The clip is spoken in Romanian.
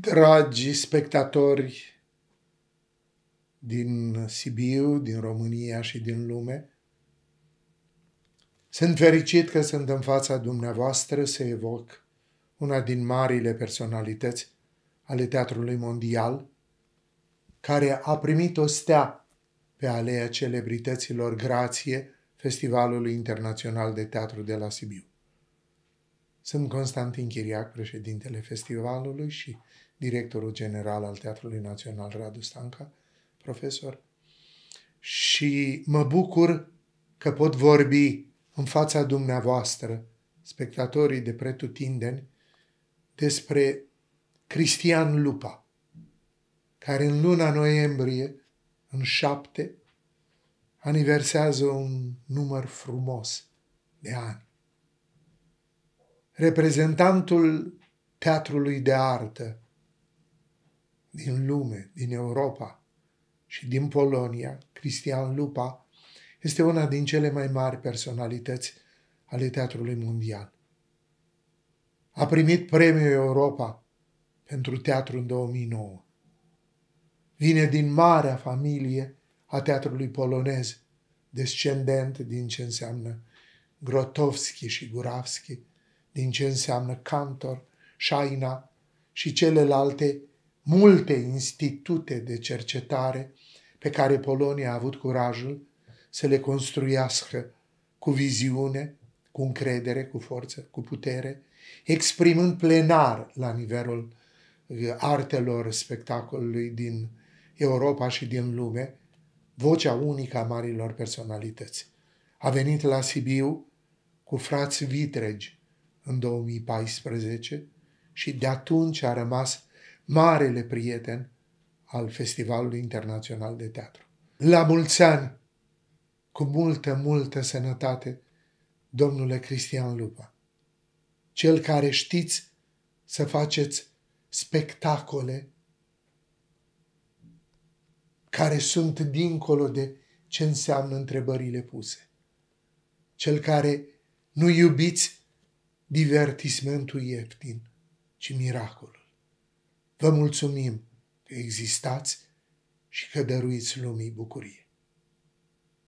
Dragi spectatori din Sibiu, din România și din lume, sunt fericit că sunt în fața dumneavoastră să evoc una din marile personalități ale teatrului mondial, care a primit o stea pe aleea celebrităților grație Festivalului Internațional de Teatru de la Sibiu. Sunt Constantin Chiriac, președintele festivalului și directorul general al Teatrului Național Radu Stanca, profesor, și mă bucur că pot vorbi în fața dumneavoastră, spectatorii de pretutindeni, despre Cristian Lupa, care în luna noiembrie, în șapte, aniversează un număr frumos de ani reprezentantul teatrului de artă din lume, din Europa și din Polonia, Cristian Lupa, este una din cele mai mari personalități ale teatrului mondial. A primit premiul Europa pentru teatru în 2009. Vine din marea familie a teatrului polonez, descendent din ce înseamnă Grotowski și Guravski, din ce înseamnă cantor, șaina și celelalte multe institute de cercetare pe care Polonia a avut curajul să le construiască cu viziune, cu încredere, cu forță, cu putere, exprimând plenar la nivelul uh, artelor spectacolului din Europa și din lume, vocea unică a marilor personalități. A venit la Sibiu cu frați vitregi, în 2014 și de atunci a rămas marele prieten al Festivalului Internațional de Teatru. La mulți ani, cu multă, multă sănătate, domnule Cristian Lupa, cel care știți să faceți spectacole care sunt dincolo de ce înseamnă întrebările puse. Cel care nu iubiți divertismentul ieftin, ci miracolul. Vă mulțumim că existați și că dăruiți lumii bucurie.